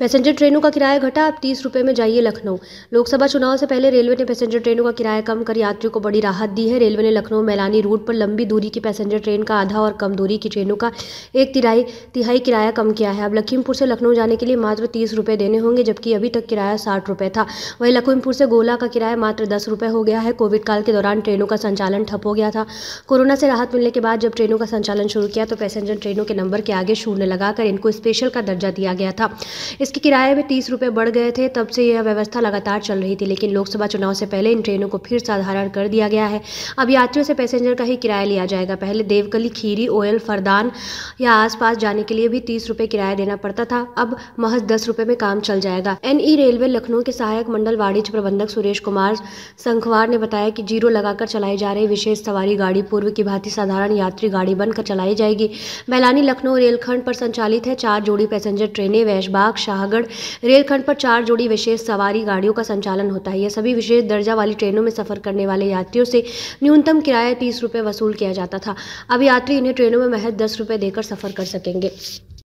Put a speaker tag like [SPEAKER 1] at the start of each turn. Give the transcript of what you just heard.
[SPEAKER 1] passenger ट्रेनों का किराया घटा अब तीस रुपये में जाइए लखनऊ लोकसभा चुनाव से पहले रेलवे ने पैसेंजर ट्रेनों का किराया कम कर यात्रियों को बड़ी राहत दी है रेलवे ने लखनऊ मैलानी रूट पर लंबी दूरी की पैसेंजर ट्रेन का आधा और कम दूरी की ट्रेनों का एक तिहाई तिहाई किराया कम किया है अब लखीमपुर से लखनऊ जाने के लिए मात्र तीस रुपये देने होंगे जबकि अभी तक किराया साठ रुपये था वहीं लखीमपुर से गोला का किराया मात्र दस रुपये हो गया है कोविड काल के दौरान ट्रेनों का संचालन ठप हो गया था कोरोना से राहत मिलने के बाद जब ट्रेनों का संचालन शुरू किया तो पैसेंजर ट्रेनों के नंबर के आगे शून्य लगाकर इनको स्पेशल का दर्जा दिया गया था इस इसके किराए में तीस रुपये बढ़ गए थे तब से यह व्यवस्था लगातार चल रही थी लेकिन लोकसभा चुनाव से पहले इन ट्रेनों को फिर साधारण कर दिया गया है अब यात्रियों से पैसेंजर का ही किराया लिया जाएगा पहले देवकली खीरी ओयल फरदान या आसपास जाने के लिए भी तीस रुपये किराया देना पड़ता था अब महज दस रुपये में काम चल जाएगा एन रेलवे लखनऊ के सहायक मंडल वाणिज्य प्रबंधक सुरेश कुमार संखवार ने बताया कि जीरो लगाकर चलाई जा रही विशेष सवारी गाड़ी पूर्व की भांति साधारण यात्री गाड़ी बनकर चलाई जाएगी मैलानी लखनऊ रेलखंड पर संचालित है चार जोड़ी पैसेंजर ट्रेनें वैशबाग शाह शाहगढ़ रेलखंड पर चार जोड़ी विशेष सवारी गाड़ियों का संचालन होता है यह सभी विशेष दर्जा वाली ट्रेनों में सफर करने वाले यात्रियों से न्यूनतम किराया तीस रुपये वसूल किया जाता था अब यात्री इन्हें ट्रेनों में महज दस रुपये देकर सफर कर सकेंगे